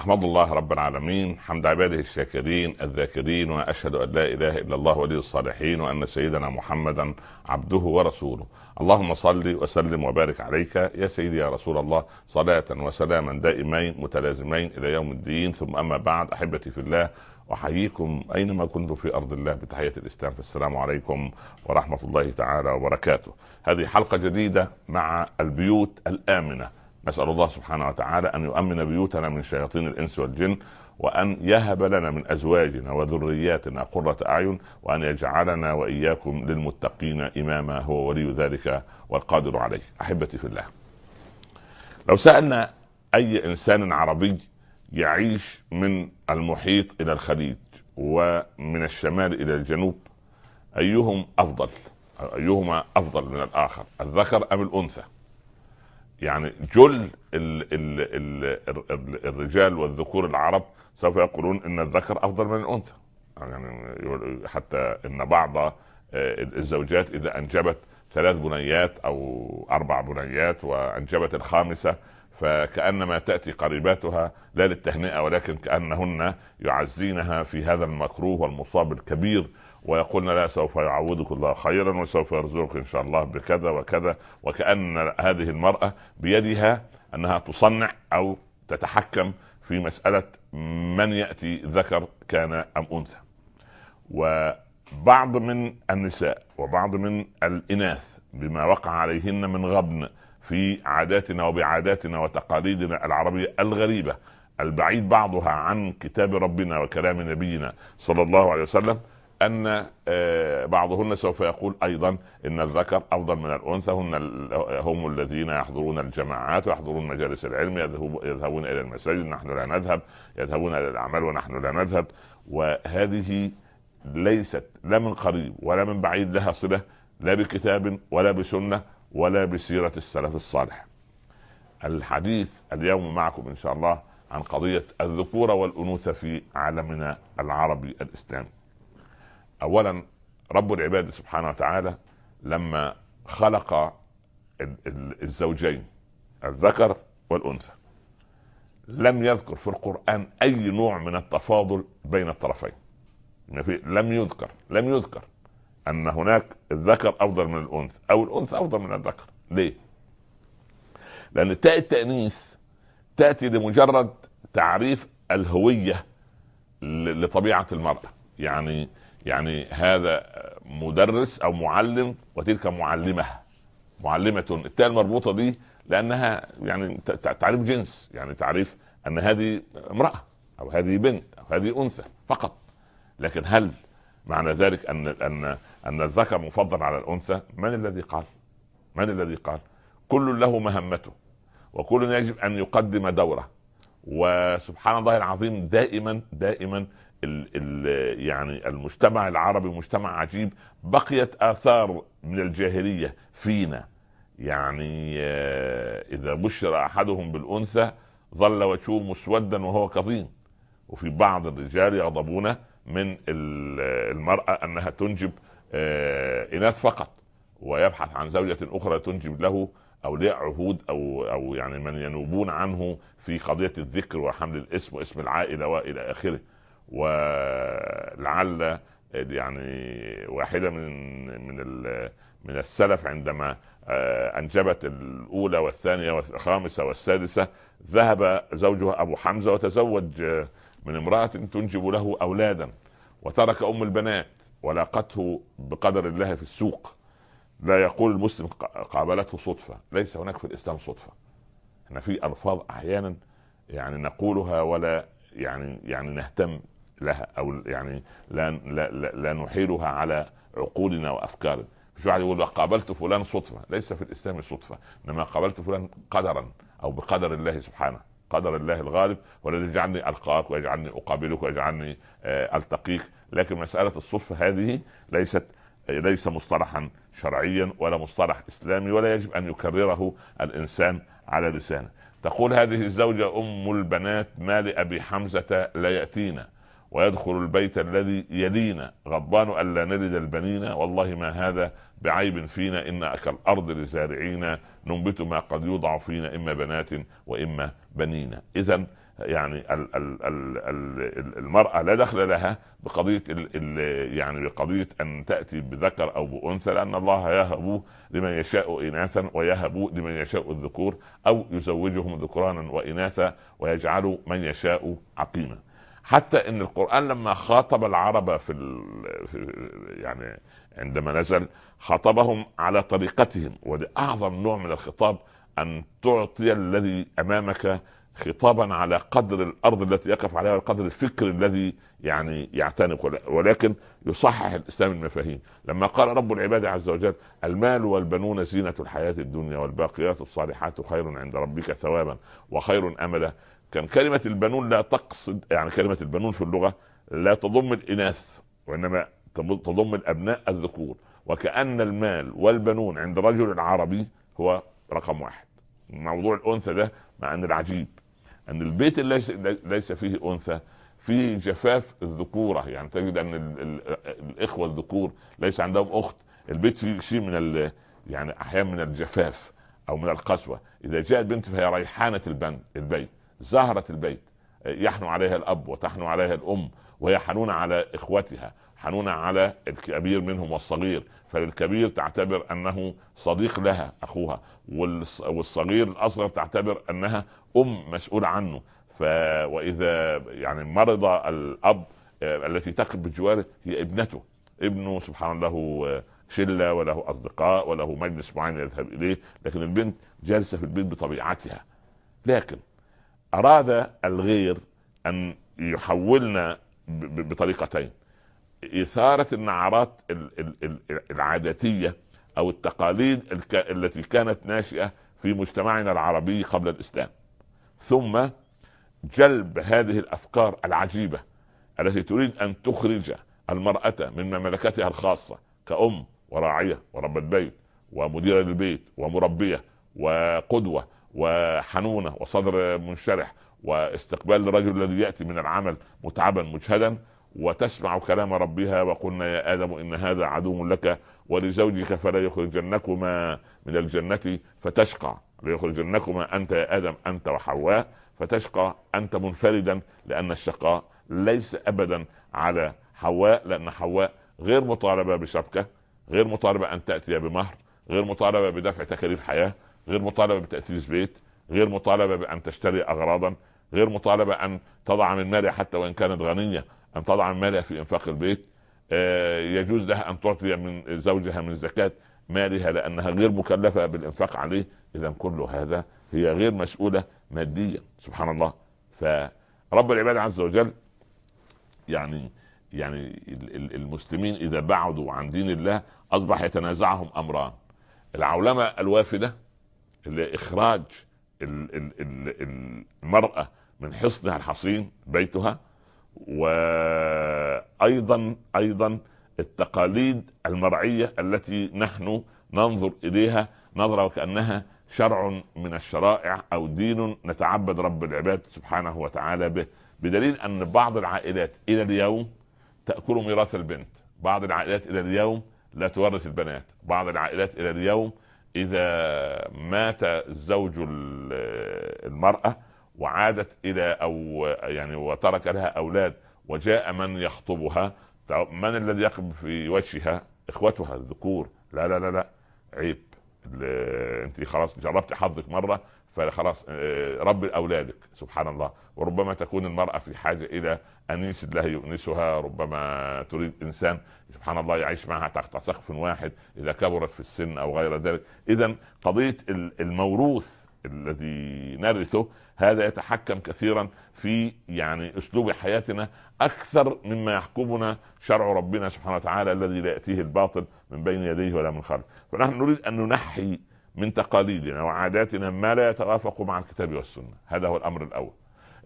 احمد الله رب العالمين حمد عباده الشاكرين الذاكرين واشهد ان لا اله الا الله ولي الصالحين وان سيدنا محمدا عبده ورسوله اللهم صل وسلم وبارك عليك يا سيدي يا رسول الله صلاه وسلاما دائمين متلازمين الى يوم الدين ثم اما بعد احبتي في الله احييكم اينما كنتم في ارض الله بتحيه الاسلام فالسلام عليكم ورحمه الله تعالى وبركاته هذه حلقه جديده مع البيوت الامنه نسأل الله سبحانه وتعالى أن يؤمن بيوتنا من شياطين الإنس والجن وأن يهب لنا من أزواجنا وذرياتنا قرة أعين وأن يجعلنا وإياكم للمتقين إماما هو ولي ذلك والقادر عليه أحبتي في الله لو سألنا أي إنسان عربي يعيش من المحيط إلى الخليج ومن الشمال إلى الجنوب أيهم أفضل أيهما أفضل من الآخر الذكر أم الأنثى يعني جل الـ الـ الـ الـ الرجال والذكور العرب سوف يقولون ان الذكر افضل من الانثى يعني حتى ان بعض آه، الزوجات اذا انجبت ثلاث بنيات او اربع بنيات وانجبت الخامسه فكانما تاتي قريباتها لا للتهنئه ولكن كانهن يعزينها في هذا المكروه والمصاب الكبير ويقولنا لا سوف يعوضك الله خيرا وسوف يرزقك ان شاء الله بكذا وكذا وكان هذه المراه بيدها انها تصنع او تتحكم في مساله من ياتي ذكر كان ام انثى وبعض من النساء وبعض من الاناث بما وقع عليهن من غبن في عاداتنا وبعاداتنا وتقاليدنا العربيه الغريبه البعيد بعضها عن كتاب ربنا وكلام نبينا صلى الله عليه وسلم ان آه، بعضهن سوف يقول ايضا ان الذكر افضل من الانثى هن هم الذين يحضرون الجماعات ويحضرون مجالس العلم يذهبون الى المساجد نحن لا نذهب يذهبون الى الاعمال ونحن لا نذهب وهذه ليست لا من قريب ولا من بعيد لها صله لا بكتاب ولا بسنه ولا بسيره السلف الصالح. الحديث اليوم معكم ان شاء الله عن قضيه الذكوره والانوثه في عالمنا العربي الاسلامي. اولا رب العباد سبحانه وتعالى لما خلق الزوجين الذكر والانثى لم يذكر في القران اي نوع من التفاضل بين الطرفين لم يذكر لم يذكر ان هناك الذكر افضل من الانثى او الانثى افضل من الذكر ليه لان تاء التانيث تاتي لمجرد تعريف الهويه لطبيعه المراه يعني يعني هذا مدرس او معلم وتلك معلمه معلمه التاء المربوطه دي لانها يعني تعريف جنس يعني تعريف ان هذه امراه او هذه بنت او هذه انثى فقط لكن هل معنى ذلك ان ان ان الذكر مفضل على الانثى من الذي قال من الذي قال كل له مهمته وكل يجب ان يقدم دوره وسبحان الله العظيم دائما دائما ال الـ يعني المجتمع العربي مجتمع عجيب بقيت اثار من الجاهليه فينا يعني آه، اذا بشر احدهم بالانثى ظل وجهه مسودا وهو كظيم وفي بعض الرجال يغضبون من المراه انها تنجب آه، اناث فقط ويبحث عن زوجه اخرى تنجب له اولياء عهود او او يعني من ينوبون عنه في قضيه الذكر وحمل الاسم واسم العائله والى اخره ولعل يعني واحده من من من السلف عندما آه، انجبت الاولى والثانيه والخامسه والسادسه ذهب زوجها ابو حمزه وتزوج آه، من امراه تنجب له اولادا وترك ام البنات ولاقته بقدر الله في السوق لا يقول المسلم قابلته صدفه ليس هناك في الاسلام صدفه احنا في الفاظ احيانا يعني نقولها ولا يعني يعني نهتم لها او يعني لا لا لا, لا نحيلها على عقولنا وافكارنا مش واحد يقول قابلت فلان صدفه ليس في الاسلام صدفه انما قابلت فلان قدرا او بقدر الله سبحانه قدر الله الغالب والذي يجعلني القاك ويجعلني اقابلك ويجعلني آه، التقيك لكن مساله الصدفه هذه ليست ليس مصطلحا شرعيا ولا مصطلح اسلامي ولا يجب ان يكرره الانسان على لسانه تقول هذه الزوجه ام البنات ما لابي حمزه لا ياتينا ويدخل البيت الذي يلينا غضبان ألا نلد البنين والله ما هذا بعيب فينا إن كالأرض لزارعينا ننبت ما قد يوضع فينا إما بنات وإما بنين إذا يعني ال ال ال ال المرأة لا دخل لها بقضية ال ال يعني بقضية أن تأتي بذكر أو بأنثى لأن الله يهب لمن يشاء إناثا ويهب لمن يشاء الذكور أو يزوجهم ذكرانا وإناثا ويجعل من يشاء عقيما حتى ان القران لما خاطب العرب في, ال... في يعني عندما نزل خاطبهم على طريقتهم وده اعظم نوع من الخطاب ان تعطي الذي امامك خطابا على قدر الارض التي يقف عليها وقدر الفكر الذي يعني يعتنق ولكن يصحح الاسلام المفاهيم لما قال رب العباد عز وجل المال والبنون زينه الحياه الدنيا والباقيات الصالحات خير عند ربك ثوابا وخير املا كان كلمة البنون لا تقصد يعني كلمة البنون في اللغة لا تضم الإناث وإنما تضم الأبناء الذكور وكأن المال والبنون عند رجل عربي هو رقم واحد موضوع الأنثى ده مع أن العجيب أن البيت اللي ليس, ليس فيه أنثى فيه جفاف الذكورة يعني تجد أن الإخوة الذكور ليس عندهم أخت البيت فيه شيء من يعني أحيانا من الجفاف أو من القسوة إذا جاءت بنت فهي ريحانة البيت زهرة البيت يحنو عليها الأب وتحنو عليها الأم وهي حنونة على إخوتها حنونة على الكبير منهم والصغير فالكبير تعتبر أنه صديق لها أخوها والصغير الأصغر تعتبر أنها أم مسؤولة عنه ف... وإذا يعني مرض الأب آه، التي تقف بجواره هي ابنته ابنه سبحان الله آه، شله وله اصدقاء وله مجلس معين يذهب اليه لكن البنت جالسه في البيت بطبيعتها لكن اراد الغير ان يحولنا بطريقتين اثاره النعرات العاداتيه او التقاليد التي كانت ناشئه في مجتمعنا العربي قبل الاسلام ثم جلب هذه الافكار العجيبه التي تريد ان تخرج المراه من مملكتها الخاصه كأم وراعية وربة بيت ومديرة للبيت ومربية وقدوة وحنونه وصدر منشرح واستقبال الرجل الذي ياتي من العمل متعبا مجهدا وتسمع كلام ربها وقلنا يا ادم ان هذا عدو لك ولزوجك فلا يخرجنكما من الجنه فتشقى ليخرجنكما انت يا ادم انت وحواء فتشقى انت منفردا لان الشقاء ليس ابدا على حواء لان حواء غير مطالبه بشبكه غير مطالبه ان تاتي بمهر غير مطالبه بدفع تكاليف حياه غير مطالبه بتاسيس بيت غير مطالبه بان تشتري اغراضا غير مطالبه ان تضع من مالها حتى وان كانت غنيه ان تضع من مالها في انفاق البيت آه، يجوز لها ان تعطي من زوجها من زكاه مالها لانها غير مكلفه بالانفاق عليه اذا كل هذا هي غير مسؤوله ماديا سبحان الله فرب العباد عز وجل يعني يعني المسلمين اذا بعدوا عن دين الله اصبح يتنازعهم امران العولمه الوافده لاخراج المراه من حصنها الحصين بيتها وايضا ايضا التقاليد المرعيه التي نحن ننظر اليها نظره وكانها شرع من الشرائع او دين نتعبد رب العباد سبحانه وتعالى به بدليل ان بعض العائلات الى اليوم تاكل ميراث البنت بعض العائلات الى اليوم لا تورث البنات بعض العائلات الى اليوم اذا مات زوج المراه وعادت الى او يعني وترك لها اولاد وجاء من يخطبها من الذي يقف في وجهها اخوتها الذكور لا لا لا لا عيب انت خلاص جربت حظك مره فخلاص آه، رب اولادك سبحان الله وربما تكون المراه في حاجه الى انيس لها يؤنسها ربما تريد انسان سبحان الله يعيش معها تحت سقف واحد اذا كبرت في السن او غير ذلك اذا قضيه الموروث الذي نرثه هذا يتحكم كثيرا في يعني اسلوب حياتنا اكثر مما يحكمنا شرع ربنا سبحانه وتعالى الذي لا ياتيه الباطل من بين يديه ولا من خلفه فنحن نريد ان ننحي من تقاليدنا وعاداتنا ما لا يتوافق مع الكتاب والسنه هذا هو الامر الاول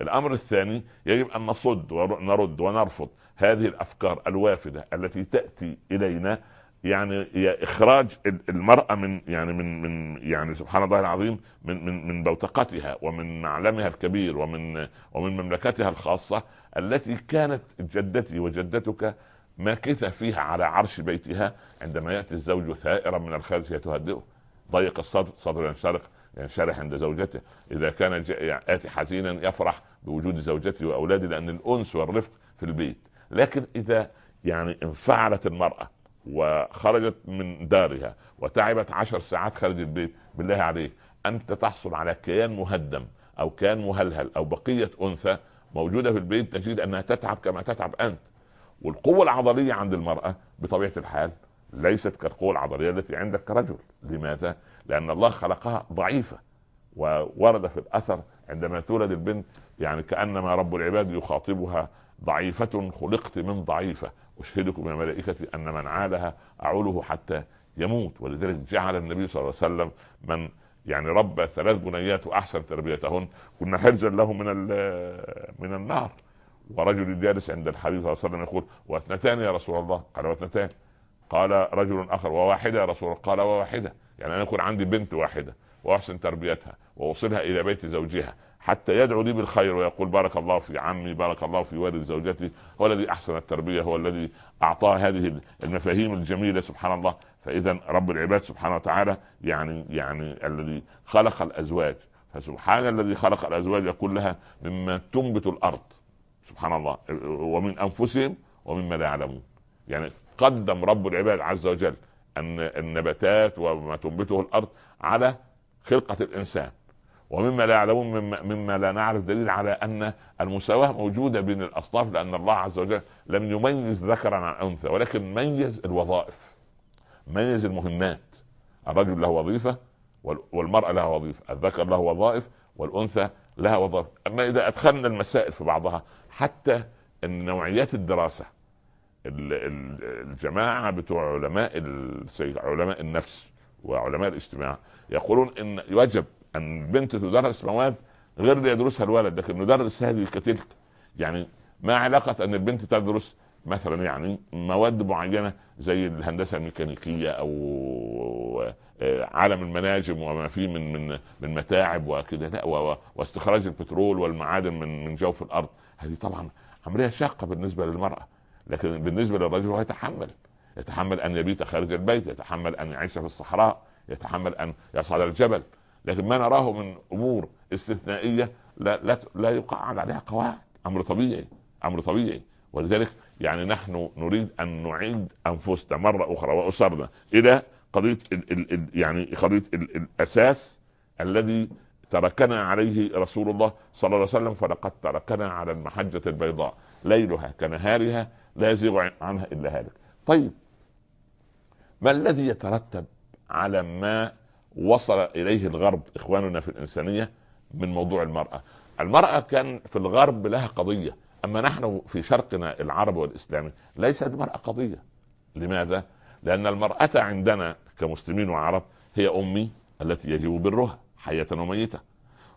الامر الثاني يجب ان نصد ونرد ونرفض هذه الافكار الوافده التي تاتي الينا يعني اخراج المراه من يعني من من يعني سبحان الله العظيم من من من بوتقتها ومن معلمها الكبير ومن ومن مملكتها الخاصه التي كانت جدتي وجدتك ماكثه فيها على عرش بيتها عندما ياتي الزوج ثائرا من الخارج هي تهدئه ضيق الصدر صدر ينشرح يعني يعني ينشرح عند زوجته اذا كان ياتي يعني حزينا يفرح بوجود زوجته واولاده لان الانس والرفق في البيت لكن اذا يعني انفعلت المراه وخرجت من دارها وتعبت عشر ساعات خارج البيت بالله عليك انت تحصل على كيان مهدم او كيان مهلهل او بقيه انثى موجوده في البيت تجد انها تتعب كما تتعب انت والقوه العضليه عند المراه بطبيعه الحال ليست كالقوة العضلية التي عندك كرجل لماذا؟ لأن الله خلقها ضعيفة وورد في الأثر عندما تولد البنت يعني كأنما رب العباد يخاطبها ضعيفة خلقت من ضعيفة أشهدكم يا ملائكتي أن من عالها أعوله حتى يموت ولذلك جعل النبي صلى الله عليه وسلم من يعني ربى ثلاث بنيات واحسن تربيتهن كنا حرزا له من من النار ورجل جالس عند الحبيب صلى الله عليه وسلم يقول واثنتان يا رسول الله قال واثنتان قال رجل اخر وواحده يا رسول الله قال وواحده يعني انا يكون عندي بنت واحده واحسن تربيتها واوصلها الى بيت زوجها حتى يدعو لي بالخير ويقول بارك الله في عمي بارك الله في والد زوجتي هو الذي احسن التربيه هو الذي اعطاه هذه المفاهيم الجميله سبحان الله فاذا رب العباد سبحانه وتعالى يعني يعني الذي خلق الازواج فسبحان الذي خلق الازواج يقول لها مما تنبت الارض سبحان الله ومن انفسهم ومما لا يعلمون يعني قدم رب العباد عز وجل ان النباتات وما تنبته الارض على خلقه الانسان ومما لا يعلمون مما, مما لا نعرف دليل على ان المساواه موجوده بين الاصناف لان الله عز وجل لم يميز ذكرا عن انثى ولكن ميز الوظائف ميز المهمات الرجل له وظيفه والمراه لها وظيفه الذكر له وظائف والانثى لها وظائف اما اذا ادخلنا المسائل في بعضها حتى ان نوعيات الدراسه الجماعه بتوع علماء علماء النفس وعلماء الاجتماع يقولون ان يجب ان البنت تدرس مواد غير اللي يدرسها الولد لكن ندرس هذه كتلك يعني ما علاقه ان البنت تدرس مثلا يعني مواد معينه زي الهندسه الميكانيكيه او آه، عالم المناجم وما فيه من من من متاعب وكده لا واستخراج البترول والمعادن من من جوف الارض هذه طبعا عمليه شاقه بالنسبه للمراه لكن بالنسبه للرجل هو يتحمل يتحمل ان يبيت خارج البيت يتحمل ان يعيش في الصحراء يتحمل ان يصعد الجبل لكن ما نراه من امور استثنائيه لا لا, لا يقعد عليها قواعد امر طبيعي امر طبيعي ولذلك يعني نحن نريد ان نعيد انفسنا مره اخرى واسرنا الى قضيه الـ الـ الـ يعني قضيه الـ الاساس الذي تركنا عليه رسول الله صلى الله عليه وسلم فلقد تركنا على المحجه البيضاء ليلها كنهارها لا يزيغ عنها الا هالك طيب ما الذي يترتب على ما وصل اليه الغرب اخواننا في الانسانيه من موضوع المراه المراه كان في الغرب لها قضيه اما نحن في شرقنا العربي والاسلامي ليست المراه قضيه لماذا لان المراه عندنا كمسلمين وعرب هي امي التي يجب برها حيه وميته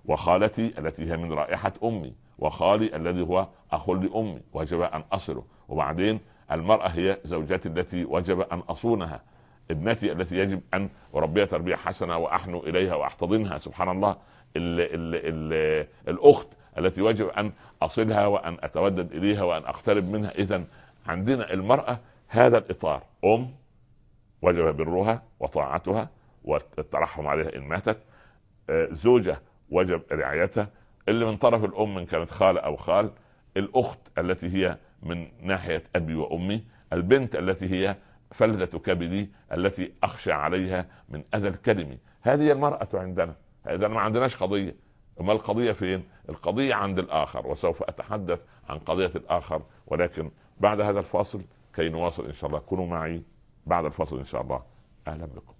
وخالتي التي هي من رائحه امي وخالي الذي هو اخ لامي وجب ان اصله وبعدين المراه هي زوجتي التي وجب ان اصونها ابنتي التي يجب ان اربيها تربيه حسنه واحنو اليها واحتضنها سبحان الله الـ الـ الـ الاخت التي يجب ان اصلها وان اتودد اليها وان اقترب منها اذا عندنا المراه هذا الاطار ام وجب برها وطاعتها والترحم عليها ان ماتت آه، زوجه وجب رعايتها اللي من طرف الام ان كانت خاله او خال الاخت التي هي من ناحيه ابي وامي البنت التي هي فلذة كبدي التي أخشى عليها من أذى الكلمي هذه المرأة عندنا إذا ما عندناش قضية ما القضية فين القضية عند الآخر وسوف أتحدث عن قضية الآخر ولكن بعد هذا الفاصل كي نواصل إن شاء الله كونوا معي بعد الفاصل إن شاء الله أهلا بكم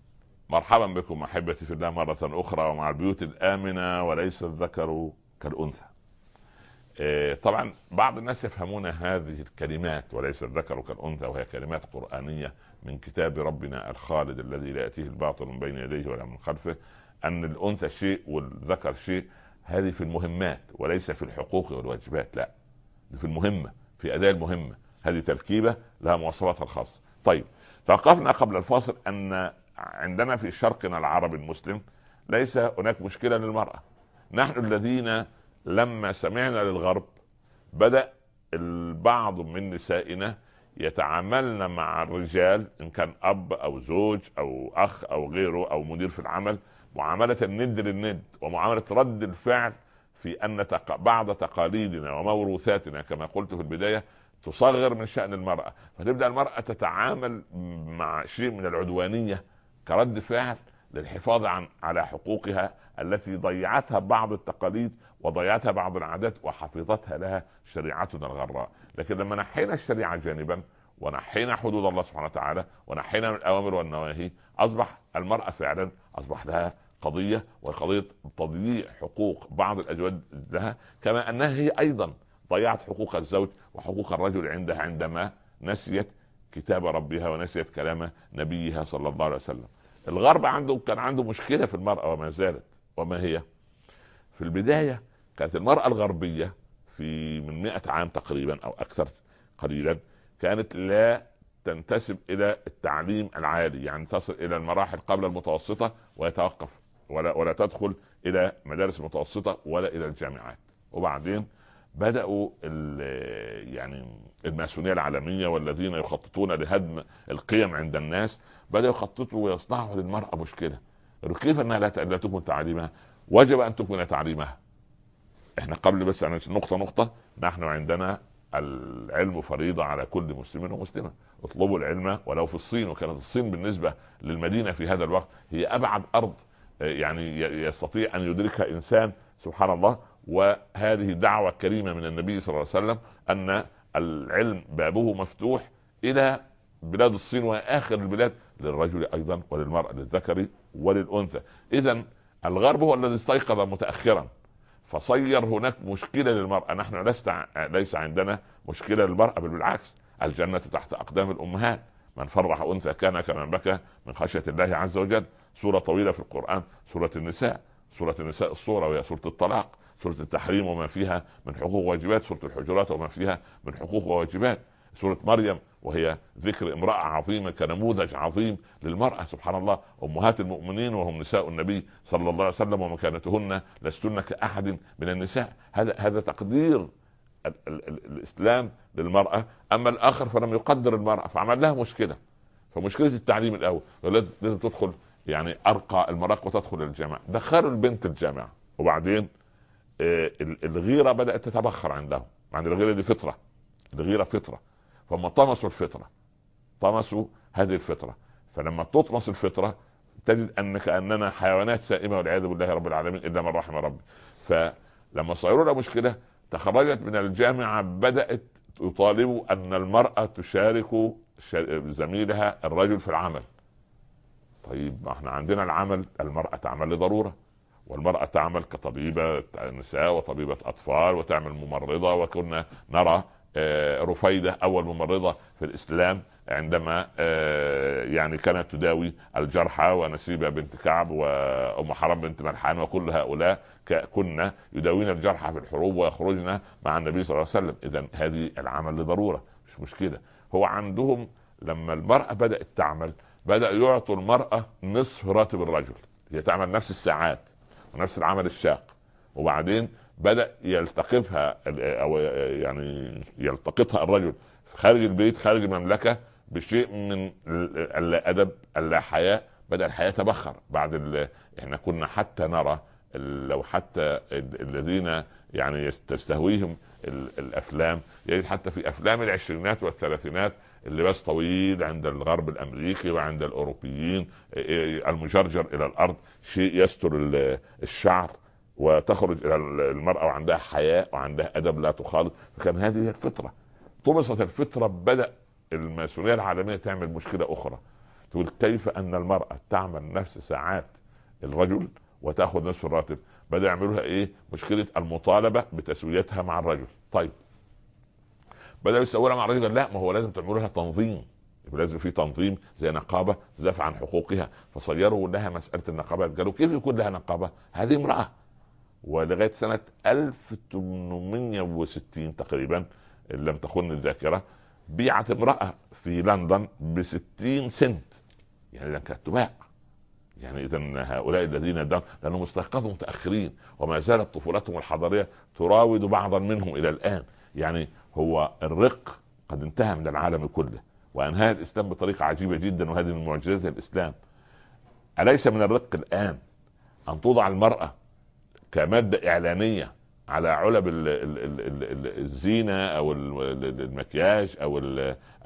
مرحبا بكم أحبتي في الله مرة أخرى ومع البيوت الآمنة وليس الذكر كالانثى آه، طبعا بعض الناس يفهمون هذه الكلمات وليس الذكر كالانثى وهي كلمات قرانيه من كتاب ربنا الخالد الذي لا ياتيه الباطل من بين يديه ولا من خلفه ان الانثى شيء والذكر شيء هذه في المهمات وليس في الحقوق والواجبات لا في المهمه في اداء المهمه هذه تركيبه لها مواصفاتها الخاصه طيب توقفنا قبل الفاصل ان عندنا في شرقنا العربي المسلم ليس هناك مشكله للمراه نحن الذين لما سمعنا للغرب بدأ البعض من نسائنا يتعاملن مع الرجال ان كان اب او زوج او اخ او غيره او مدير في العمل معامله الند للند ومعامله رد الفعل في ان بعض تقاليدنا وموروثاتنا كما قلت في البدايه تصغر من شان المراه فتبدا المراه تتعامل مع شيء من العدوانيه كرد فعل للحفاظ عن على حقوقها التي ضيعتها بعض التقاليد وضيعتها بعض العادات وحفظتها لها شريعتنا الغراء لكن لما نحينا الشريعة جانبا ونحينا حدود الله سبحانه وتعالى ونحينا من الأوامر والنواهي أصبح المرأة فعلا أصبح لها قضية وقضية تضييع حقوق بعض الأزواج لها كما أنها هي أيضا ضيعت حقوق الزوج وحقوق الرجل عندها عندما نسيت كتاب ربها ونسيت كلام نبيها صلى الله عليه وسلم الغرب عنده كان عنده مشكلة في المرأة وما زالت وما هي في البداية كانت المرأة الغربية في من مئة عام تقريبا أو أكثر قليلا كانت لا تنتسب إلى التعليم العالي يعني تصل إلى المراحل قبل المتوسطة ويتوقف ولا, ولا تدخل إلى مدارس المتوسطة ولا إلى الجامعات وبعدين بدأوا يعني الماسونية العالمية والذين يخططون لهدم القيم عند الناس بدأوا يخططوا ويصنعوا للمرأة مشكلة كيف انها لا لا تكمل تعاليمها؟ وجب ان تكمل تعليمها. احنا قبل بس نقطه نقطه نحن عندنا العلم فريضه على كل مسلم ومسلمه، اطلبوا العلم ولو في الصين وكانت الصين بالنسبه للمدينه في هذا الوقت هي ابعد ارض آه، يعني يستطيع ان يدركها انسان سبحان الله وهذه دعوه كريمه من النبي صلى الله عليه وسلم ان العلم بابه مفتوح الى بلاد الصين واخر البلاد للرجل ايضا وللمراه للذكر وللانثى اذا الغرب هو الذي استيقظ متاخرا فصير هناك مشكله للمراه نحن لست ليس عندنا مشكله للمراه بل بالعكس الجنه تحت اقدام الامهات من فرح انثى كان كمن بكى من خشيه الله عز وجل سوره طويله في القران سوره النساء سوره النساء الصوره وهي سوره الطلاق سوره التحريم وما فيها من حقوق وواجبات سوره الحجرات وما فيها من حقوق وواجبات سوره مريم وهي ذكر امراه عظيمه كنموذج عظيم للمراه سبحان الله امهات المؤمنين وهم نساء النبي صلى الله عليه وسلم ومكانتهن لستن كاحد من النساء هذا هذا تقدير الاسلام للمراه اما الاخر فلم يقدر المراه فعمل لها مشكله فمشكله التعليم الاول لازم تدخل يعني ارقى المراق وتدخل الجامعه دخلوا البنت الجامعه وبعدين آه، الغيره بدات تتبخر عندهم يعني الغيره دي فطره الغيره فطره فهم طمسوا الفطره طمسوا هذه الفطره فلما تطمس الفطره تجد ان كاننا حيوانات سائمه والعياذ بالله رب العالمين الا من رحم ربي فلما صاروا مشكله تخرجت من الجامعه بدات تطالب ان المراه تشارك زميلها الرجل في العمل طيب ما احنا عندنا العمل المرأة تعمل لضرورة والمرأة تعمل كطبيبة نساء وطبيبة أطفال وتعمل ممرضة وكنا نرى آه، رفيده اول ممرضه في الاسلام عندما آه، يعني كانت تداوي الجرحى ونسيبه بنت كعب وام حرام بنت ملحان وكل هؤلاء كنا يداوين الجرحى في الحروب ويخرجنا مع النبي صلى الله عليه وسلم اذا هذه العمل لضروره مش مشكله هو عندهم لما المراه بدات تعمل بدا يعطوا المراه نصف راتب الرجل هي تعمل نفس الساعات ونفس العمل الشاق وبعدين بدا يلتقطها او يعني يلتقطها الرجل خارج البيت خارج المملكه بشيء من اللا ادب اللا حياه بدا الحياه تبخر بعد ال... احنا كنا حتى نرى لو حتى الذين يعني تستهويهم الافلام يجد يعني حتى في افلام العشرينات والثلاثينات اللباس طويل عند الغرب الامريكي وعند الاوروبيين إيه، المجرجر الى الارض شيء يستر الشعر وتخرج الى المراه وعندها حياء وعندها ادب لا تخالط فكان هذه هي الفطره طمست الفطره بدا الماسونيه العالميه تعمل مشكله اخرى تقول كيف ان المراه تعمل نفس ساعات الرجل وتاخذ نفس الراتب بدا يعملوا لها ايه مشكله المطالبه بتسويتها مع الرجل طيب بداوا يسولها مع الرجل لا ما هو لازم تعملوا لها تنظيم يبقى لازم في تنظيم زي نقابه تدافع عن حقوقها فصيروا لها مساله النقابه قالوا كيف يكون لها نقابه؟ هذه امراه ولغايه سنه 1860 تقريبا ان لم تخن الذاكره بيعت امراه في لندن ب 60 سنت يعني ده كانت تباع يعني اذا هؤلاء الذين دم لانهم استيقظوا متاخرين وما زالت طفولتهم الحضاريه تراود بعضا منهم الى الان يعني هو الرق قد انتهى من العالم كله وانهاه الاسلام بطريقه عجيبه جدا وهذه من معجزات الاسلام اليس من الرق الان ان توضع المراه كماده اعلانيه على علب الزينه او المكياج او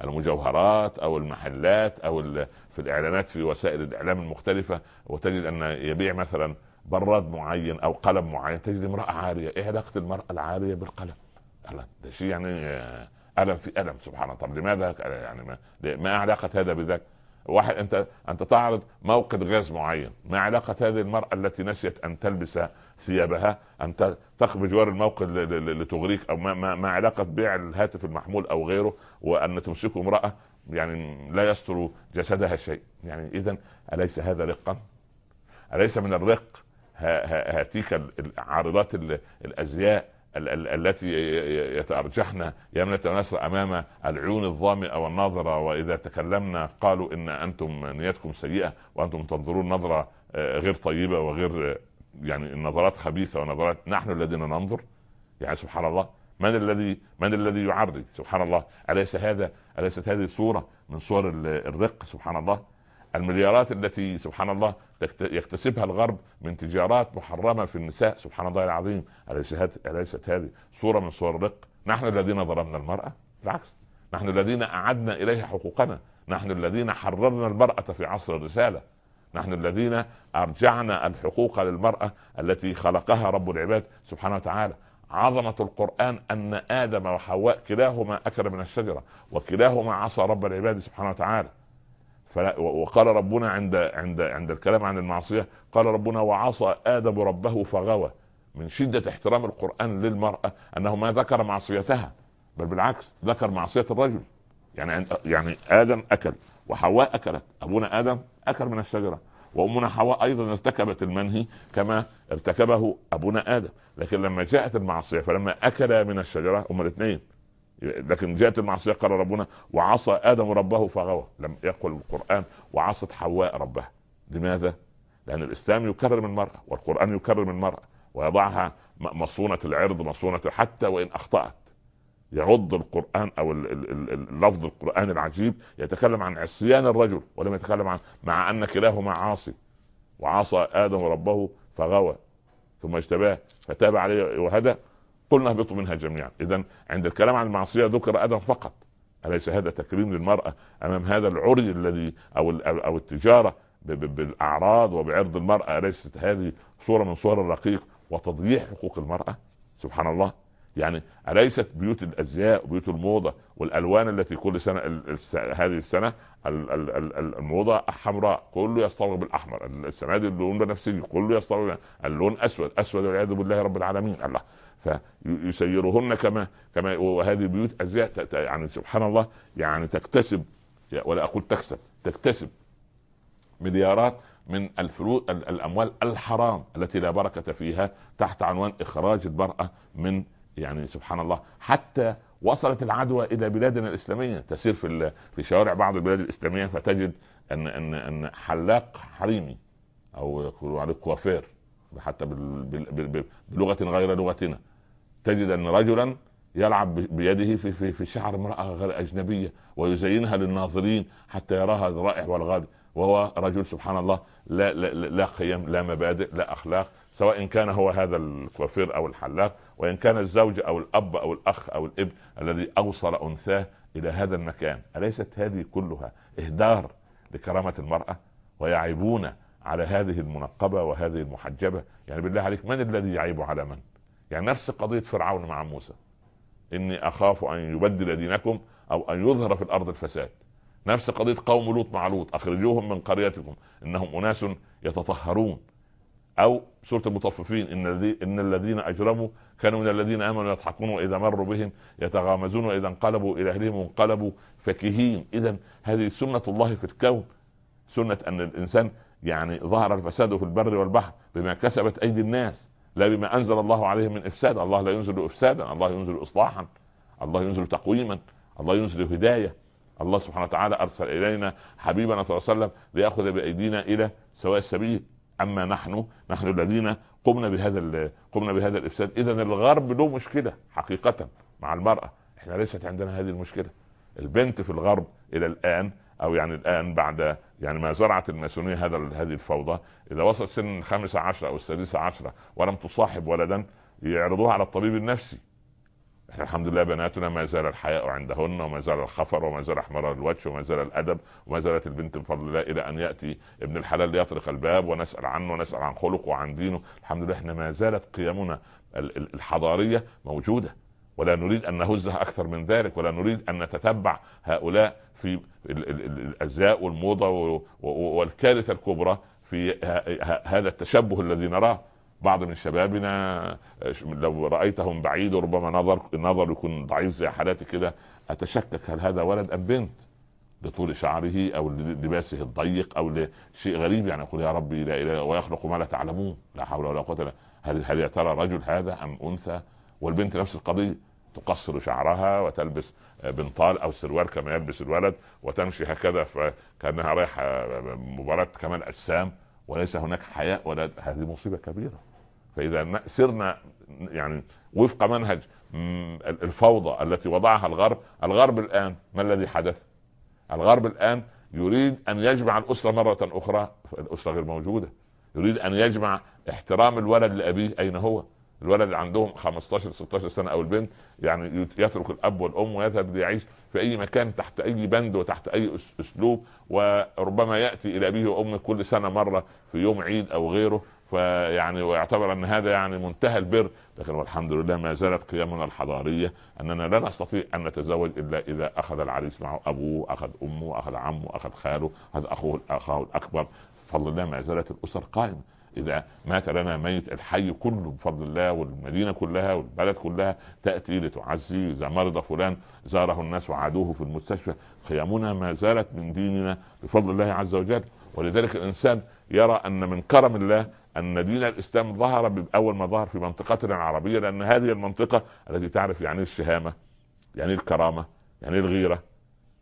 المجوهرات او المحلات او في الاعلانات في وسائل الاعلام المختلفه وتجد ان يبيع مثلا براد معين او قلم معين تجد امراه عاريه ايه علاقه المراه العاريه بالقلم ده شيء يعني آه، الم في الم سبحان الله طب لماذا يعني ما, ما علاقه هذا بذاك واحد انت انت تعرض موقد غاز معين ما علاقه هذه المراه التي نسيت ان تلبس ثيابها ان تقف بجوار الموقع لتغريك او ما, ما, ما علاقه بيع الهاتف المحمول او غيره وان تمسكه امراه يعني لا يستر جسدها شيء يعني اذا اليس هذا رقا اليس من الرق هاتيك عارضات الازياء التي يتأرجحن يمنة ونسر أمام العيون الظامئة والناظرة وإذا تكلمنا قالوا إن أنتم نيتكم سيئة وأنتم تنظرون نظرة آه، غير طيبة وغير آه، يعني النظرات خبيثه ونظرات نحن الذين ننظر يعني سبحان الله من الذي من الذي يعري سبحان الله اليس هذا اليست هذه صوره من صور الرق سبحان الله المليارات التي سبحان الله يكتسبها الغرب من تجارات محرمه في النساء سبحان الله العظيم اليست هذه اليست هذه صوره من صور الرق نحن الذين ظلمنا المراه بالعكس نحن الذين اعدنا اليها حقوقنا نحن الذين حررنا المراه في عصر الرساله نحن الذين ارجعنا الحقوق للمراه التي خلقها رب العباد سبحانه وتعالى عظمة القرآن أن آدم وحواء كلاهما أكل من الشجرة وكلاهما عصى رب العباد سبحانه وتعالى وقال ربنا عند عند عند الكلام عن المعصية قال ربنا وعصى آدم ربه فغوى من شدة احترام القرآن للمرأة أنه ما ذكر معصيتها بل بالعكس ذكر معصية الرجل يعني يعني آدم أكل وحواء أكلت أبونا آدم اكل من الشجره وامنا حواء ايضا ارتكبت المنهي كما ارتكبه ابونا ادم لكن لما جاءت المعصيه فلما اكل من الشجره هما الاثنين لكن جاءت المعصيه قال ربنا وعصى ادم ربه فغوى لم يقل القران وعصت حواء ربها لماذا؟ لان الاسلام يكرم المراه والقران يكرم المراه ويضعها مصونه العرض مصونه حتى وان اخطات يعض القرآن أو اللفظ القرآن العجيب يتكلم عن عصيان الرجل ولم يتكلم عن مع أن كلاهما عاصي وعصى آدم ربه فغوى ثم اجتباه فتاب عليه وهدى قلنا اهبطوا منها جميعا إذا عند الكلام عن المعصية ذكر آدم فقط أليس هذا تكريم للمرأة أمام هذا العري الذي أو أو التجارة بالأعراض وبعرض المرأة أليست هذه صورة من صور الرقيق وتضييع حقوق المرأة سبحان الله يعني اليست بيوت الازياء وبيوت الموضه والالوان التي كل سنه هذه السنه الموضه حمراء كله يصطبغ بالاحمر السنه دي اللون بنفسجي كله يصطبغ اللون اسود اسود والعياذ بالله رب العالمين الله فيسيرهن كما كما وهذه بيوت ازياء يعني سبحان الله يعني تكتسب ولا اقول تكسب تكتسب مليارات من الفلوس الاموال الحرام التي لا بركه فيها تحت عنوان اخراج المراه من يعني سبحان الله حتى وصلت العدوى الى بلادنا الاسلاميه تسير في في شوارع بعض البلاد الاسلاميه فتجد ان ان ان حلاق حريمي او يقولوا عليه كوافير حتى بلغه غير لغتنا تجد ان رجلا يلعب بيده في في في شعر امراه غير اجنبيه ويزينها للناظرين حتى يراها الرائع والغالي وهو رجل سبحان الله لا لا لا قيم لا مبادئ لا اخلاق سواء كان هو هذا الكوافير او الحلاق وان كان الزوج او الاب او الاخ او الابن الذي اوصل انثاه الى هذا المكان اليست هذه كلها اهدار لكرامه المراه ويعيبون على هذه المنقبه وهذه المحجبه يعني بالله عليك من الذي يعيب على من يعني نفس قضيه فرعون مع موسى اني اخاف ان يبدل دينكم او ان يظهر في الارض الفساد نفس قضيه قوم لوط مع لوط اخرجوهم من قريتكم انهم اناس يتطهرون او سوره المطففين ان ان الذين اجرموا كانوا من الذين امنوا يضحكون واذا مروا بهم يتغامزون واذا انقلبوا الى اهلهم انقلبوا فكهين اذا هذه سنه الله في الكون سنه ان الانسان يعني ظهر الفساد في البر والبحر بما كسبت ايدي الناس لا بما انزل الله عليهم من افساد الله لا ينزل افسادا الله ينزل اصلاحا الله ينزل تقويما الله ينزل هدايه الله سبحانه وتعالى ارسل الينا حبيبنا صلى الله عليه وسلم لياخذ بايدينا الى سواء السبيل اما نحن نحن الذين قمنا بهذا قمنا بهذا الافساد اذا الغرب له مشكله حقيقه مع المراه احنا ليست عندنا هذه المشكله البنت في الغرب الى الان او يعني الان بعد يعني ما زرعت الماسونيه هذا هذه الفوضى اذا وصلت سن الخامسه عشره او السادسه عشره ولم تصاحب ولدا يعرضوها على الطبيب النفسي احنا الحمد لله بناتنا ما زال الحياء عندهن وما زال الخفر وما زال احمرار الوجه وما زال الادب وما زالت البنت بفضل الله الى ان ياتي ابن الحلال ليطرق الباب ونسال عنه ونسال عن خلقه وعن دينه الحمد لله احنا ما زالت قيمنا الحضاريه موجوده ولا نريد ان نهزها اكثر من ذلك ولا نريد ان نتتبع هؤلاء في الازياء والموضه والكارثه الكبرى في هذا التشبه الذي نراه بعض من شبابنا آه، لو رايتهم بعيد ربما نظر النظر يكون ضعيف زي حالاتي كده اتشكك هل هذا ولد ام بنت لطول شعره او لباسه الضيق او لشيء غريب يعني يقول يا ربي لا اله ويخلق ما لا تعلمون لا حول ولا قوه الا هل هل يا ترى رجل هذا ام انثى والبنت نفس القضيه تقصر شعرها وتلبس آه، بنطال او سروال كما يلبس الولد وتمشي هكذا فكانها رايحه آه، مباراه كمال اجسام وليس هناك حياء ولا هذه مصيبه كبيره فاذا سرنا يعني وفق منهج الفوضى التي وضعها الغرب الغرب الان ما الذي حدث الغرب الان يريد ان يجمع الاسره مره اخرى الاسره غير موجوده يريد ان يجمع احترام الولد لابيه اين هو الولد اللي عندهم 15 16 سنه او البنت يعني يترك الاب والام ويذهب ليعيش في اي مكان تحت اي بند وتحت اي اسلوب وربما ياتي الى ابيه وامه كل سنه مره في يوم عيد او غيره فيعني ويعتبر ان هذا يعني منتهى البر لكن والحمد لله ما زالت قيمنا الحضاريه اننا لا نستطيع ان نتزوج الا اذا اخذ العريس معه ابوه اخذ امه اخذ عمه اخذ خاله اخذ اخوه اخاه الاكبر بفضل الله ما زالت الاسر قائمه اذا مات لنا ميت الحي كله بفضل الله والمدينه كلها والبلد كلها تاتي لتعزي اذا مرض فلان زاره الناس وعادوه في المستشفى قيمنا ما زالت من ديننا بفضل الله عز وجل ولذلك الانسان يرى ان من كرم الله ان دين الاسلام ظهر اول ما ظهر في منطقتنا العربيه لان هذه المنطقه التي تعرف يعني إيه الشهامه يعني إيه الكرامه يعني إيه الغيره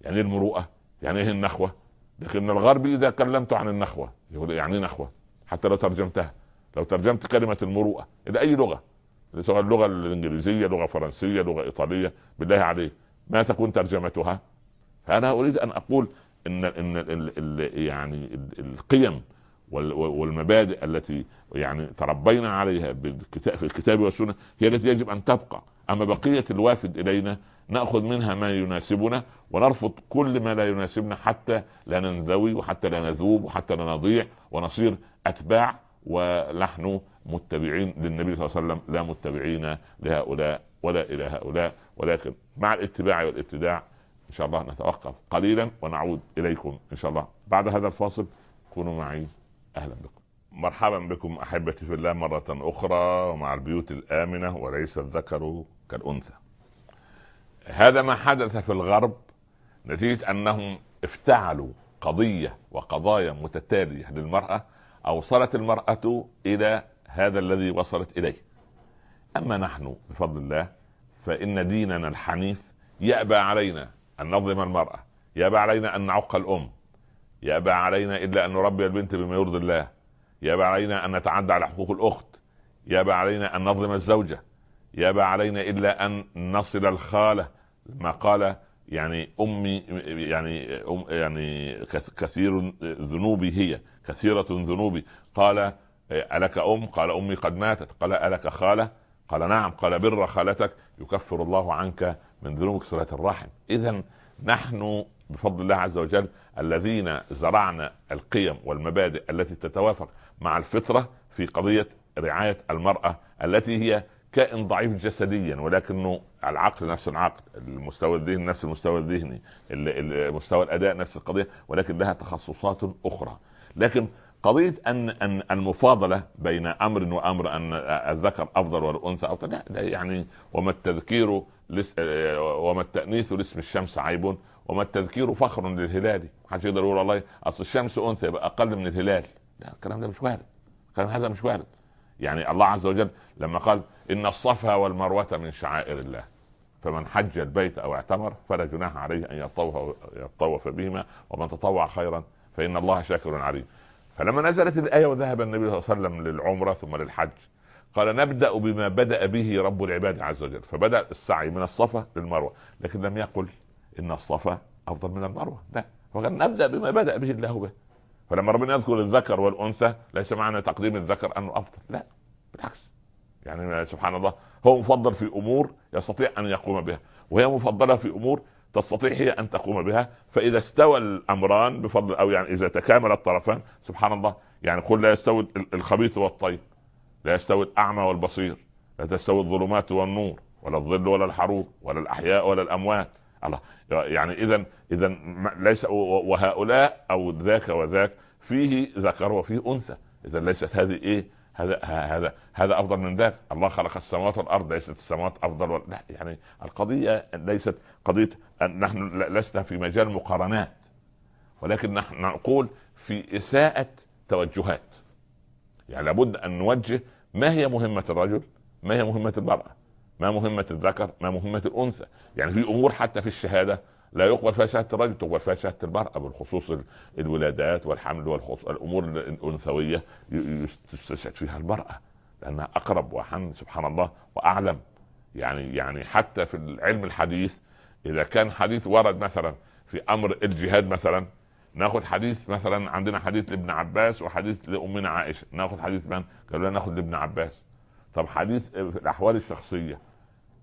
يعني المروءه يعني ايه النخوه لكن الغربي اذا كلمت عن النخوه يقول يعني ايه نخوه حتى لو ترجمتها لو ترجمت كلمه المروءه الى اي لغه سواء اللغه الانجليزيه لغه فرنسيه لغه ايطاليه بالله عليك ما تكون ترجمتها فانا اريد ان اقول ان ان ال يعني القيم والمبادئ التي يعني تربينا عليها في الكتاب والسنه هي التي يجب ان تبقى اما بقيه الوافد الينا ناخذ منها ما يناسبنا ونرفض كل ما لا يناسبنا حتى لا ننذوي وحتى لا نذوب وحتى لا نضيع ونصير اتباع ونحن متبعين للنبي صلى الله عليه وسلم لا متبعين لهؤلاء ولا الى هؤلاء ولكن مع الاتباع والابتداع ان شاء الله نتوقف قليلا ونعود اليكم ان شاء الله بعد هذا الفاصل كونوا معي اهلا بكم مرحبا بكم احبتي في الله مره اخرى مع البيوت الامنه وليس الذكر كالانثى هذا ما حدث في الغرب نتيجه انهم افتعلوا قضيه وقضايا متتاليه للمراه اوصلت المراه الى هذا الذي وصلت اليه اما نحن بفضل الله فان ديننا الحنيف يابى علينا ان نظلم المراه يابى علينا ان نعق الام يأبى علينا إلا أن نربي البنت بما يرضي الله يأبى علينا أن نتعدى على حقوق الأخت يأبى علينا أن نظلم الزوجة يأبى علينا إلا أن نصل الخالة ما قال يعني أمي يعني أم يعني كثير ذنوبي هي كثيرة ذنوبي قال ألك أم قال أمي قد ماتت قال ألك خالة قال نعم قال بر خالتك يكفر الله عنك من ذنوبك صلة الرحم إذا نحن بفضل الله عز وجل الذين زرعنا القيم والمبادئ التي تتوافق مع الفطره في قضيه رعايه المراه التي هي كائن ضعيف جسديا ولكنه العقل نفس العقل المستوى الذهني نفس المستوى الذهني مستوى الاداء نفس القضيه ولكن لها تخصصات اخرى لكن قضيه ان ان المفاضله بين امر وامر ان الذكر افضل والانثى افضل لا يعني وما التذكير وما التانيث لاسم الشمس عيب وما التذكير فخر للهلال محدش يقدر يقول والله اصل الشمس انثى يبقى اقل من الهلال لا الكلام ده مش وارد الكلام هذا مش وارد يعني الله عز وجل لما قال ان الصفا والمروه من شعائر الله فمن حج البيت او اعتمر فلا جناح عليه ان يطوف يطوف بهما ومن تطوع خيرا فان الله شاكر عليم فلما نزلت الايه وذهب النبي صلى الله عليه وسلم للعمره ثم للحج قال نبدا بما بدا به رب العباد عز وجل فبدا السعي من الصفا للمروه لكن لم يقل ان الصفا افضل من المروه لا نبدا بما بدا به الله به فلما ربنا يذكر الذكر والانثى ليس معنى تقديم الذكر انه افضل لا بالعكس يعني سبحان الله هو مفضل في امور يستطيع ان يقوم بها وهي مفضله في امور تستطيع هي ان تقوم بها فاذا استوى الامران بفضل او يعني اذا تكامل الطرفان سبحان الله يعني قل لا يستوي الخبيث والطيب لا يستوي الاعمى والبصير لا تستوي الظلمات والنور ولا الظل ولا الحرور ولا الاحياء ولا الاموات الله يعني اذا اذا ليس وهؤلاء او ذاك وذاك فيه ذكر وفيه انثى اذا ليست هذه ايه هذا هذا هذا افضل من ذاك الله خلق السماوات والارض ليست السماوات افضل لا يعني القضيه ليست قضيه أن نحن لسنا في مجال مقارنات ولكن نحن نقول في اساءه توجهات يعني لابد ان نوجه ما هي مهمه الرجل ما هي مهمه المراه ما مهمه الذكر ما مهمه الانثى يعني في امور حتى في الشهاده لا يقبل فيها شهاده الرجل تقبل فيها شهاده المراه بالخصوص الولادات والحمل والخصوص الامور الانثويه تستشهد فيها المراه لانها اقرب واحن سبحان الله واعلم يعني يعني حتى في العلم الحديث اذا كان حديث ورد مثلا في امر الجهاد مثلا ناخذ حديث مثلا عندنا حديث لابن عباس وحديث لامنا عائشه ناخذ حديث من؟ قالوا لا ناخذ لابن عباس طب حديث في الاحوال الشخصيه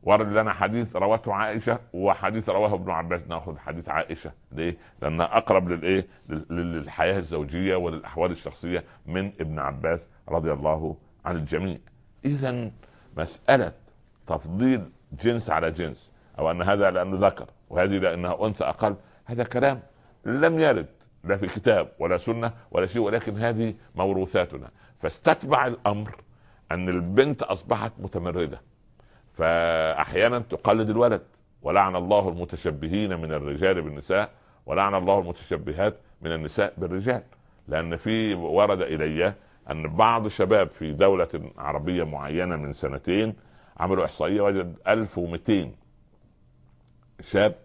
ورد لنا حديث روته عائشه وحديث رواه ابن عباس ناخذ حديث عائشه ليه؟ لانها اقرب للايه؟ للحياه الزوجيه وللاحوال الشخصيه من ابن عباس رضي الله عن الجميع. اذا مساله تفضيل جنس على جنس او ان هذا لانه ذكر وهذه لانها انثى اقل هذا كلام لم يرد لا في كتاب ولا سنه ولا شيء ولكن هذه موروثاتنا فاستتبع الامر ان البنت اصبحت متمرده فاحيانا تقلد الولد ولعن الله المتشبهين من الرجال بالنساء ولعن الله المتشبهات من النساء بالرجال لان في ورد الي ان بعض الشباب في دوله عربيه معينه من سنتين عملوا احصائيه وجد 1200 شاب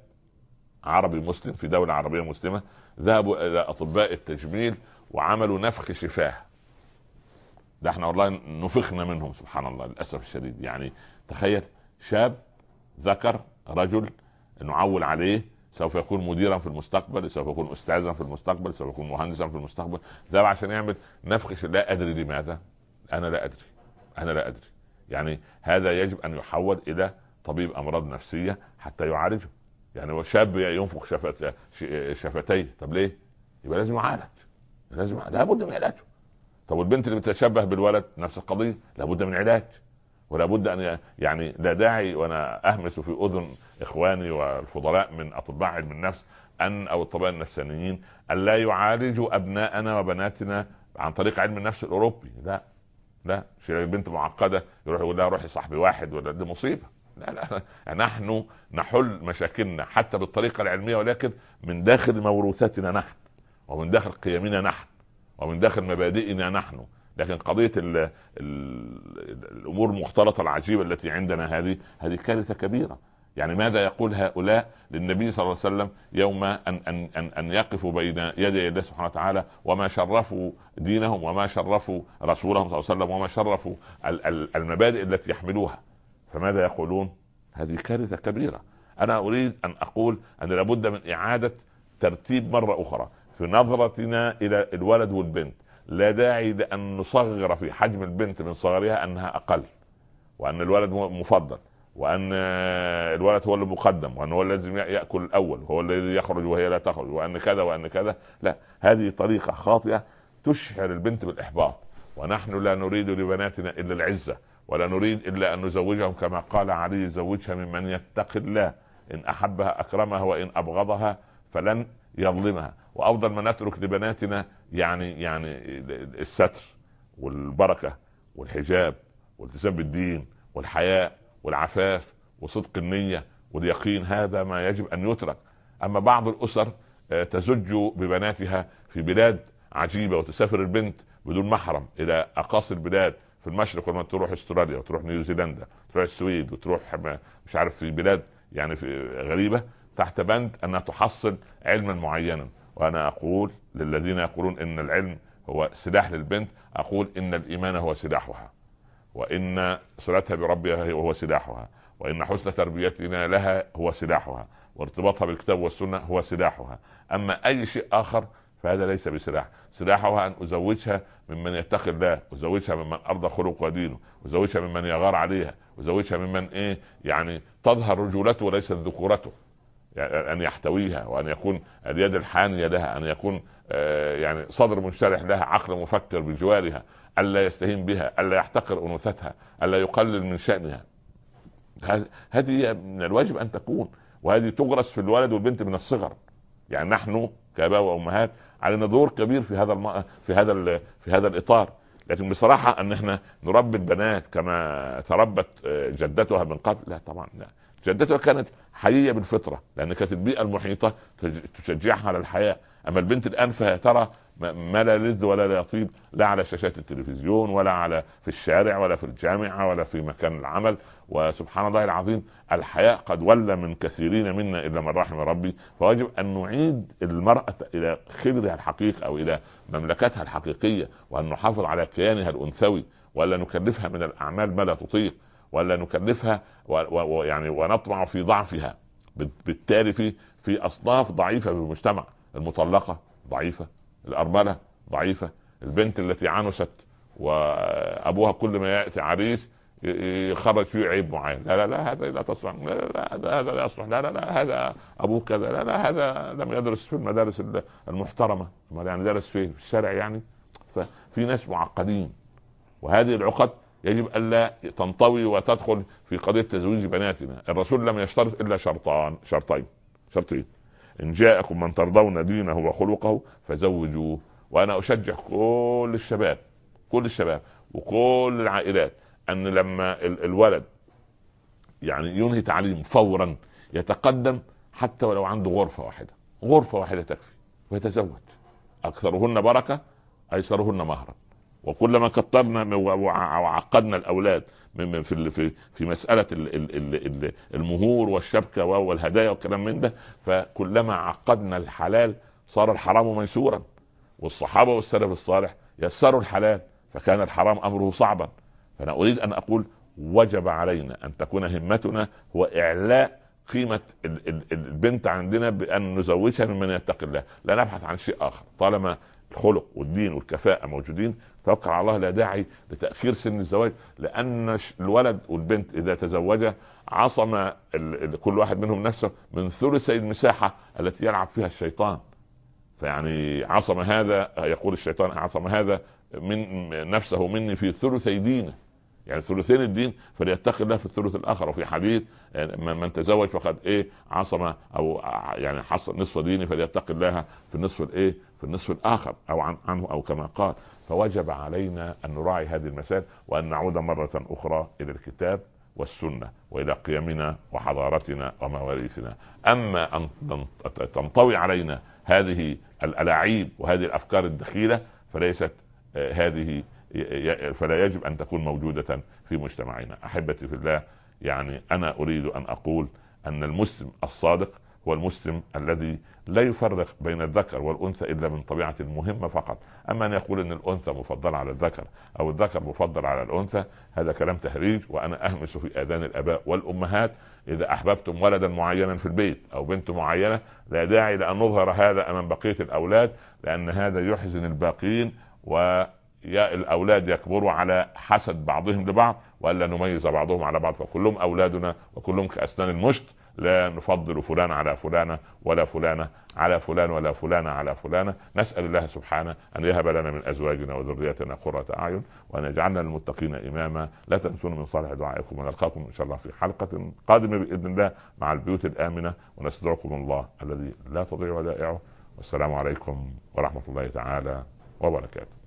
عربي مسلم في دوله عربيه مسلمه ذهبوا الى اطباء التجميل وعملوا نفخ شفاه ده احنا والله نفخنا منهم سبحان الله للاسف الشديد يعني تخيل شاب ذكر رجل نعول عليه سوف يكون مديرا في المستقبل سوف يكون استاذا في المستقبل سوف يكون مهندسا في المستقبل ده عشان يعمل نفخش لا ادري لماذا انا لا ادري انا لا ادري يعني هذا يجب ان يحول الى طبيب امراض نفسيه حتى يعالجه يعني هو شاب ينفخ شفت شفتيه طب ليه يبقى لازم يعالج لازم لابد من علاجه طب والبنت اللي بتتشبه بالولد نفس القضيه لابد من علاج ولا بد ان يعني لا داعي وانا اهمس في اذن اخواني والفضلاء من اطباء علم النفس ان او الطباء النفسانيين ان لا يعالجوا ابنائنا وبناتنا عن طريق علم النفس الاوروبي لا لا بنت معقده يروح يقول لها روحي صاحبي واحد ولا دي مصيبه لا لا نحن نحل مشاكلنا حتى بالطريقه العلميه ولكن من داخل موروثاتنا نحن ومن داخل قيمنا نحن ومن داخل مبادئنا نحن لكن قضيه ال ال الامور المختلطه العجيبه التي عندنا هذه هذه كارثه كبيره يعني ماذا يقول هؤلاء للنبي صلى الله عليه وسلم يوم ان ان ان, أن يقفوا بين يدي الله سبحانه وتعالى وما شرفوا دينهم وما شرفوا رسولهم صلى الله عليه وسلم وما شرفوا المبادئ التي يحملوها فماذا يقولون؟ هذه كارثه كبيره انا اريد ان اقول ان لابد من اعاده ترتيب مره اخرى في نظرتنا الى الولد والبنت لا داعي لأن نصغر في حجم البنت من صغرها أنها أقل وأن الولد مفضل وان الولد هو اللي مقدم وان هو لازم ياكل الاول هو الذي يخرج وهي لا تخرج وان كذا وان كذا لا هذه طريقه خاطئه تشعر البنت بالاحباط ونحن لا نريد لبناتنا الا العزه ولا نريد الا ان نزوجهم كما قال علي زوجها ممن يتقي الله ان احبها اكرمها وان ابغضها فلن يظلمها وافضل ما نترك لبناتنا يعني يعني الستر والبركه والحجاب والالتزام بالدين والحياء والعفاف وصدق النيه واليقين هذا ما يجب ان يترك اما بعض الاسر آه، تزج ببناتها في بلاد عجيبه وتسافر البنت بدون محرم الى اقاصي البلاد في المشرق ولما تروح استراليا وتروح نيوزيلندا وتروح السويد وتروح مش عارف في بلاد يعني في غريبه تحت بند انها تحصل علما معينا وانا اقول للذين يقولون ان العلم هو سلاح للبنت اقول ان الايمان هو سلاحها وان صلتها بربها هو سلاحها وان حسن تربيتنا لها هو سلاحها وارتباطها بالكتاب والسنه هو سلاحها اما اي شيء اخر فهذا ليس بسلاح سلاحها ان ازوجها ممن يتقي الله ازوجها ممن ارضى خلق ودينه ازوجها ممن يغار عليها ازوجها ممن ايه يعني تظهر رجولته وليست ذكورته يعني ان يحتويها وان يكون اليد الحانيه لها ان يكون آه، يعني صدر منشرح لها عقل مفكر بجوارها الا يستهين بها الا يحتقر انوثتها الا يقلل من شانها هذه من الواجب ان تكون وهذه تغرس في الولد والبنت من الصغر يعني نحن كاباء وامهات علينا دور كبير في هذا الم... في هذا ال... في هذا الاطار لكن بصراحه ان احنا نربي البنات كما تربت آه، جدتها من قبل لا طبعا لا جدتها كانت حييه بالفطره لان كانت البيئه المحيطه تشجعها على الحياه اما البنت الان فهي ترى ما لا لذ ولا لا يطيب لا على شاشات التلفزيون ولا على في الشارع ولا في الجامعه ولا في مكان العمل وسبحان الله العظيم الحياء قد ولى من كثيرين منا الا من رحم ربي فواجب ان نعيد المراه الى خبرها الحقيقي او الى مملكتها الحقيقيه وان نحافظ على كيانها الانثوي ولا نكلفها من الاعمال ما لا تطيق ولا نكلفها ويعني ونطمع في ضعفها بالتالي في في اصناف ضعيفه في المجتمع المطلقه ضعيفه الارمله ضعيفه البنت التي عنست وابوها كل ما ياتي عريس يخرج فيه عيب معين لا لا لا هذا لا تصلح لا لا, لا هذا لا يصلح لا لا لا هذا ابوه كذا لا لا هذا لم يدرس في المدارس المحترمه يعني درس في الشارع يعني ففي ناس معقدين وهذه العقد يجب الا تنطوي وتدخل في قضيه تزويج بناتنا، الرسول لم يشترط الا شرطان شرطين شرطين ان جاءكم من ترضون دينه وخلقه فزوجوه وانا اشجع كل الشباب كل الشباب وكل العائلات ان لما الولد يعني ينهي تعليم فورا يتقدم حتى ولو عنده غرفه واحده غرفه واحده تكفي ويتزوج اكثرهن بركه ايسرهن مهرا وكلما كترنا وعقدنا الاولاد من في في في مساله المهور والشبكه والهدايا والكلام من ده فكلما عقدنا الحلال صار الحرام ميسورا والصحابه والسلف الصالح يسروا الحلال فكان الحرام امره صعبا فانا اريد ان اقول وجب علينا ان تكون همتنا هو اعلاء قيمة البنت عندنا بأن نزوجها ممن يتقي الله، لا نبحث عن شيء آخر، طالما الخلق والدين والكفاءة موجودين توقع على الله لا داعي لتاخير سن الزواج لان الولد والبنت اذا تزوجا عصم كل واحد منهم نفسه من ثلثي المساحه التي يلعب فيها الشيطان فيعني عصم هذا يقول الشيطان عصم هذا من نفسه مني في ثلثي دينه يعني ثلثين الدين فليتقي الله في الثلث الاخر وفي حديث يعني من تزوج فقد ايه عصم او يعني حصل نصف دينه فليتقي الله في النصف الايه في النصف الاخر او عن عنه او كما قال فوجب علينا ان نراعي هذه المسائل وان نعود مره اخرى الى الكتاب والسنه والى قيمنا وحضارتنا ومواريثنا اما ان تنطوي علينا هذه الالاعيب وهذه الافكار الدخيله فليست آه، هذه فلا يجب ان تكون موجوده في مجتمعنا احبتي في الله يعني انا اريد ان اقول ان المسلم الصادق والمسلم الذي لا يفرق بين الذكر والانثى الا من طبيعه المهمه فقط، اما ان يقول ان الانثى مفضله على الذكر او الذكر مفضل على الانثى هذا كلام تهريج وانا اهمس في اذان الاباء والامهات اذا احببتم ولدا معينا في البيت او بنت معينه لا داعي لان نظهر هذا امام بقيه الاولاد لان هذا يحزن الباقين و الاولاد يكبروا على حسد بعضهم لبعض والا نميز بعضهم على بعض فكلهم اولادنا وكلهم كاسنان المشط لا نفضل فلان على فلانة ولا فلانة على فلان ولا فلانة على فلانة نسأل الله سبحانه أن يهب لنا من أزواجنا وذريتنا قرة أعين وأن يجعلنا للمتقين إماما لا تنسون من صالح دعائكم ونلقاكم إن شاء الله في حلقة قادمة بإذن الله مع البيوت الآمنة ونستدعكم الله الذي لا تضيع ودائعه والسلام عليكم ورحمة الله تعالى وبركاته